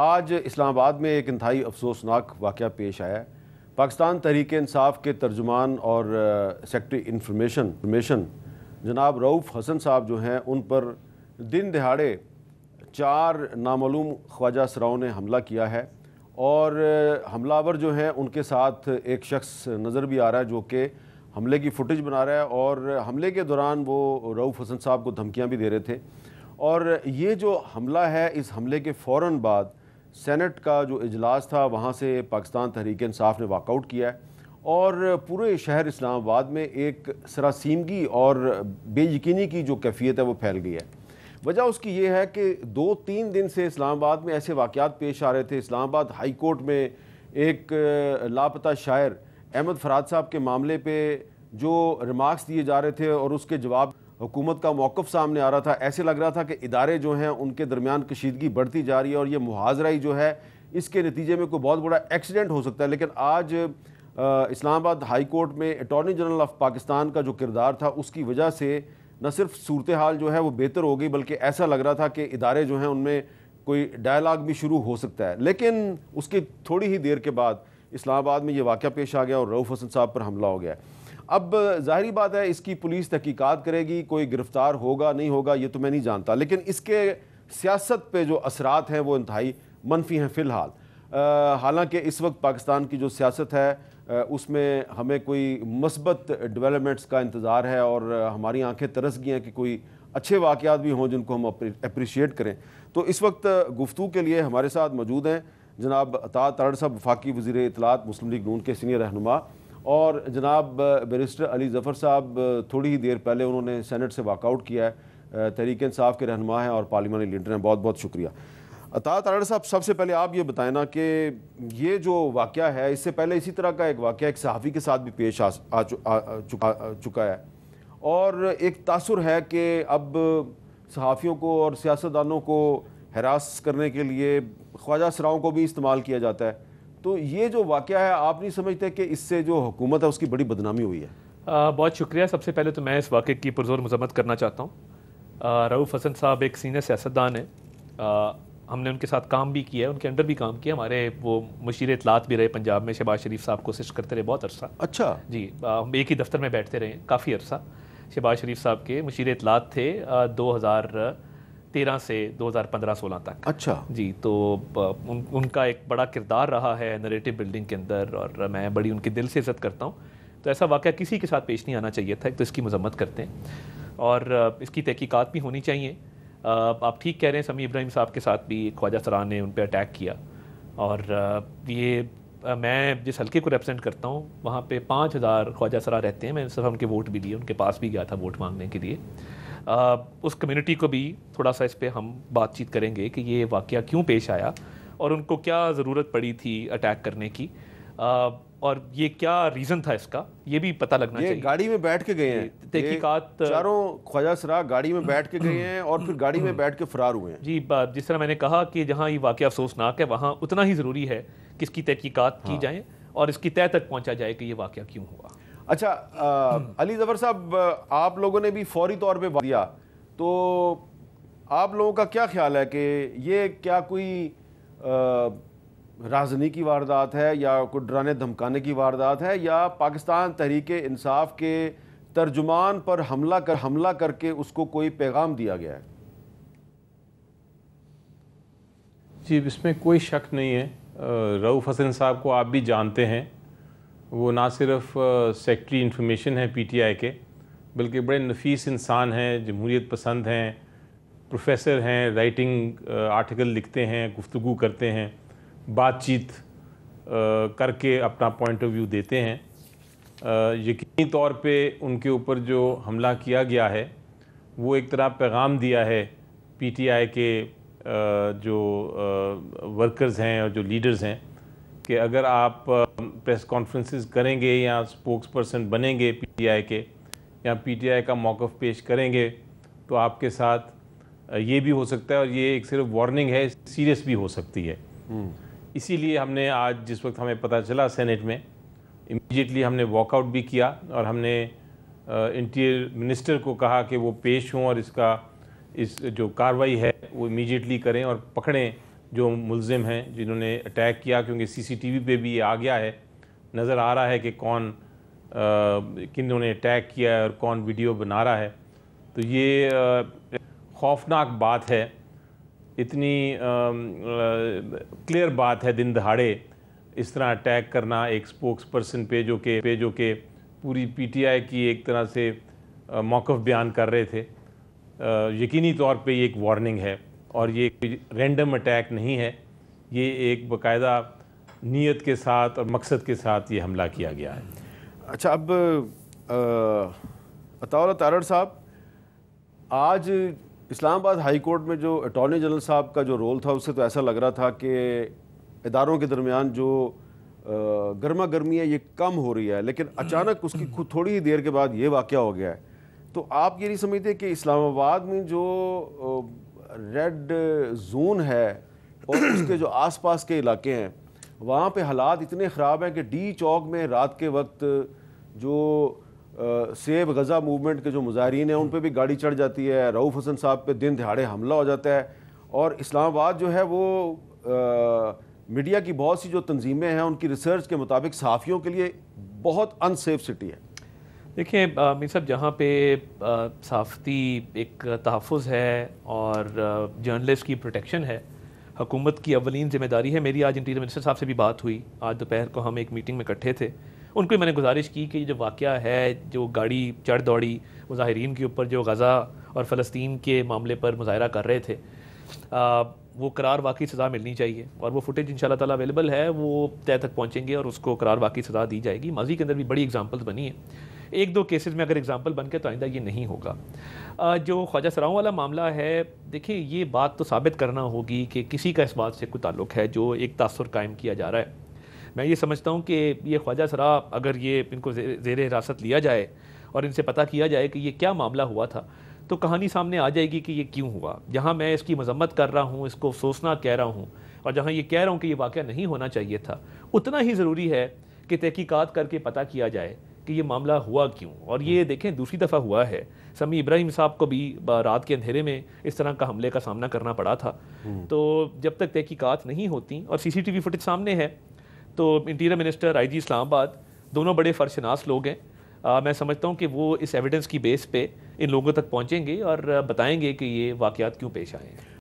आज इस्लामाबाद में एक इंतहाई अफसोसनाक वाक़ पेश आया है पाकिस्तान तहरीक इंसाफ के तर्जुमान और सेक्रटरी इंफॉर्मेशन इंफॉर्मेशन जनाब रऊफ़ हसन साहब जो हैं उन पर दिन दिहाड़े चार नामूम ख्वाजा सराओं ने हमला किया है और हमलावर जो हैं उनके साथ एक शख्स नज़र भी आ रहा है जो कि हमले की फ़ुटेज बना रहा है और हमले के दौरान वो रऊफ़ हसन साहब को धमकियाँ भी दे रहे थे और ये जो हमला है इस हमले के फ़ौर बाद सेनेट का जो इजलास था वहाँ से पाकिस्तान तहरीक इंसाफ ने वाकआउट किया है और पूरे शहर इस्लामाबाद में एक सरासीमगी और बेयकीनी की जो कैफियत है वो फैल गई है वजह उसकी ये है कि दो तीन दिन से इस्लामाबाद में ऐसे वाक़ात पेश आ रहे थे इस्लामाबाद हाई कोर्ट में एक लापता शायर अहमद फराद साहब के मामले पे जो रिमार्क्स दिए जा रहे थे और उसके जवाब हुकूमत का मौक़ सामने आ रहा था ऐसे लग रहा था कि इदारे जो हैं उनके दरमियान कशीदगी बढ़ती जा रही है और ये मुहाजरा ही जो है इसके नतीजे में कोई बहुत बड़ा एक्सीडेंट हो सकता है लेकिन आज इस्लामाबाद हाई कोर्ट में अटॉर्नी जनरल ऑफ पाकिस्तान का जो किरदार था उसकी वजह से न सिर्फ सूरत हाल जो है वो बेहतर हो गई बल्कि ऐसा लग रहा था कि इदारे जो हैं उनमें कोई डायलाग भी शुरू हो सकता है लेकिन उसकी थोड़ी ही देर के बाद इस्लामाबाद में ये वाक़ पेश आ गया और रऊफ़ हसन साहब पर हमला हो गया अब जाहरी बात है इसकी पुलिस तहकीकत करेगी कोई गिरफ्तार होगा नहीं होगा ये तो मैं नहीं जानता लेकिन इसके सियासत पे जो असरात हैं वो इंतहाई मनफी हैं फ़िलहाल हालांकि इस वक्त पाकिस्तान की जो सियासत है उसमें हमें कोई मस्बत डेवलपमेंट्स का इंतज़ार है और हमारी आंखें तरस गई हैं कि कोई अच्छे वाक़ात भी हों जिनको हम अप्रिशिएट करें तो इस वक्त गुफ्तु के लिए हमारे साथ मौजूद हैं जनाब अता तरड़ साहब वफाकी वज़ी इतलात मुस्लिम लीग नून के सीनियर रहनुमा और जनाब बैरिस्टर अली ज़फ़र साहब थोड़ी ही देर पहले उन्होंने सेनेट से वाकआउट किया है तहरीक इंसाफ के रहनमा हैं और पार्लिमानी लीडर हैं बहुत बहुत शुक्रिया अता तारण साहब सबसे पहले आप ये बताएं ना कि ये जो वाक़ है इससे पहले इसी तरह का एक वाक़ एक सहाफ़ी के साथ भी पेश आ, आ, आ, चुका, आ चुका है और एक तासर है कि अब सहाफ़ियों को और सियासतदानों को हरास करने के लिए ख्वाजा सराओं को भी इस्तेमाल किया जाता है तो ये जो वाक़ है आप नहीं समझते कि इससे जो हुकूमत है उसकी बड़ी बदनामी हुई है आ, बहुत शुक्रिया सबसे पहले तो मैं इस वाक़े की पुरजोर मजम्मत करना चाहता हूँ रऊफ़ हसन साहब एक सीनियर सियासतदान है आ, हमने उनके साथ काम भी किया है उनके अंडर भी काम किया हमारे वो मशीर इतलात भी रहे पंजाब में शहबाज शरीफ साहब को सिस्ट करते रहे बहुत अरसा अच्छा जी हम एक ही दफ्तर में बैठते रहे काफ़ी अरसा शहबाज शरीफ साहब के मशीर इतलात थे दो हज़ार तेरह से दो हज़ार पंद्रह सोलह तक अच्छा जी तो उन, उनका एक बड़ा किरदार रहा है नरेटिव बिल्डिंग के अंदर और मैं बड़ी उनकी दिल से इज्जत करता हूँ तो ऐसा वाक़ किसी के साथ पेश नहीं आना चाहिए था तो इसकी मजम्मत करते हैं और इसकी तहकीकात भी होनी चाहिए आप ठीक कह रहे हैं समी इब्राहिम साहब के साथ भी ख्वाजा सरान ने उन पर अटैक किया और ये मैं जिस हल्के को रिप्रेजेंट करता हूँ वहाँ पे पाँच हज़ार ख्वाजा सरा रहते हैं मैंने सिर्फ उनके वोट भी लिए उनके पास भी गया था वोट मांगने के लिए आ, उस कम्युनिटी को भी थोड़ा सा इस पर हम बातचीत करेंगे कि ये वाक़ क्यों पेश आया और उनको क्या ज़रूरत पड़ी थी अटैक करने की और ये क्या रीज़न था इसका ये भी पता लगना ये चाहिए गाड़ी में बैठ के गए हैं तहकीकत चारों ख्वाजा सरा गाड़ी में बैठ के गए हैं और फिर गाड़ी में बैठ के फरार हुए हैं जी जिस तरह मैंने कहा कि जहाँ ये वाक़ अफसोसनाक है वहाँ उतना ही ज़रूरी है किसकी तहक़ीक़त की हाँ। जाए और इसकी तय तक पहुँचा जाए कि ये वाक़ क्यों हुआ अच्छा आ, अली ज़फ़र साहब आप लोगों ने भी फौरी तौर पर दिया तो आप लोगों का क्या ख्याल है कि ये क्या कोई राजनी की वारदात है या कोई डराने धमकाने की वारदात है या पाकिस्तान तहरीक इंसाफ के तर्जुमान पर हमला कर हमला करके उसको कोई पैगाम दिया गया है जी इसमें कोई शक नहीं है रऊफ़ हसन साहब को आप भी जानते हैं वो ना सिर्फ सेक्रेटरी इन्फॉर्मेशन है पीटीआई के बल्कि बड़े नफीस इंसान हैं जमहूरियत पसंद हैं प्रोफेसर हैं राइटिंग आर्टिकल लिखते हैं गुफ्तु करते हैं बातचीत करके अपना पॉइंट ऑफ व्यू देते हैं यकीनी तौर पे उनके ऊपर जो हमला किया गया है वो एक तरह पैगाम दिया है पीटीआई के जो वर्कर्स हैं और जो लीडर्स हैं कि अगर आप प्रेस कॉन्फ्रेंसेस करेंगे या स्पोक्स पर्सन बनेंगे पीटीआई के या पीटीआई का मौक़ पेश करेंगे तो आपके साथ ये भी हो सकता है और ये एक सिर्फ वार्निंग है सीरियस भी हो सकती है हम्म। इसीलिए हमने आज जिस वक्त हमें पता चला सेनेट में इमीडिएटली हमने वॉकआउट भी किया और हमने इंटीरियर मिनिस्टर को कहा कि वो पेश हों और इसका इस जो कार्रवाई है वो इमीडिएटली करें और पकड़ें जो मुलजिम हैं जिन्होंने अटैक किया क्योंकि सीसीटीवी पे भी ये आ गया है नज़र आ रहा है कि कौन किन्होंने अटैक किया है और कौन वीडियो बना रहा है तो ये खौफनाक बात है इतनी क्लियर बात है दिन दहाड़े इस तरह अटैक करना एक स्पोक्स पर्सन पे जो के पे जो के पूरी पीटीआई की एक तरह से मौक़ बयान कर रहे थे यकीनी तौर पे ये एक वार्निंग है और ये रैंडम अटैक नहीं है ये एक बकायदा नीयत के साथ और मकसद के साथ ये हमला किया गया है अच्छा अब अताउल तारड़ साहब आज इस्लामाबाद हाई कोर्ट में जो अटॉर्नी जनरल साहब का जो रोल था उससे तो ऐसा लग रहा था कि इदारों के दरमियान जो गर्मा गर्मी है ये कम हो रही है लेकिन अचानक उसकी खुद थोड़ी ही देर के बाद ये वाक़ हो गया है तो आप ये नहीं समझते कि इस्लामाबाद में जो रेड जोन है और उसके जो आसपास के इलाके हैं वहाँ पे हालात इतने ख़राब हैं कि डी चौक में रात के वक्त जो आ, सेब गज़ा मूवमेंट के जो मुजाहरीन हैं उन पर भी गाड़ी चढ़ जाती है रऊफ़ हसन साहब पे दिन दिहाड़े हमला हो जाता है और इस्लामाबाद जो है वो आ, मीडिया की बहुत सी जो तंजीमें हैं उनकी रिसर्च के मुताबिक सहाफ़ियों के लिए बहुत अनसेफ सिटी है देखिए मीन साहब जहाँ पे सहाफ़ती एक तहफ़ है और जर्नलिस्ट की प्रोटेक्शन है हुकूमत की अवलिन जिम्मेदारी है मेरी आज इंटीरियर मिनिस्टर साहब से भी बात हुई आज दोपहर को हम एक मीटिंग में इकट्ठे थे उनको मैंने गुजारिश की कि जो वाक़ है जो गाड़ी चढ़ दौड़ी मुजाहरीन के ऊपर जो गज़ा और फ़लस्तीन के मामले पर मुजाहरा कर रहे थे आ, वो करार वाकई सज़ा मिलनी चाहिए और वो फुटेज इन शाला अवेलेबल है वो तय तक पहुँचेंगे और उसको करार वाकई सज़ा दी जाएगी माजी के अंदर भी बड़ी एग्जाम्पल्स बनी है एक दो केसेस में अगर एग्जाम्पल बन के तो आइंदा ये नहीं होगा जो ख्वाजा सराओं वाला मामला है देखिए ये बात तो साबित करना होगी कि किसी का इस बात से कोई ताल्लुक है जो एक तासर कायम किया जा रहा है मैं ये समझता हूँ कि ये ख्वाजा सरा अगर ये इनको जेर हिरासत लिया जाए और इनसे पता किया जाए कि ये क्या मामला हुआ था तो कहानी सामने आ जाएगी कि ये क्यों हुआ जहाँ मैं इसकी मजम्मत कर रहा हूँ इसको सोचना कह रहा हूँ और जहाँ ये कह रहा हूँ कि ये वाक़ नहीं होना चाहिए था उतना ही ज़रूरी है कि तहकीक़ात करके पता किया जाए कि ये मामला हुआ क्यों और ये हम्म। देखें दूसरी दफ़ा हुआ है समी इब्राहिम साहब को भी रात के अंधेरे में इस तरह का हमले का सामना करना पड़ा था हम्म। तो जब तक तहक़ीक़त नहीं होती और सीसीटीवी फुटेज सामने है तो interior minister I G Islamabad दोनों बड़े फर्शनास लोग हैं आ, मैं समझता हूँ कि वो इस एविडेंस की बेस पे इन लोगों तक पहुँचेंगे और बताएंगे कि ये वाक़ क्यों पेश आए हैं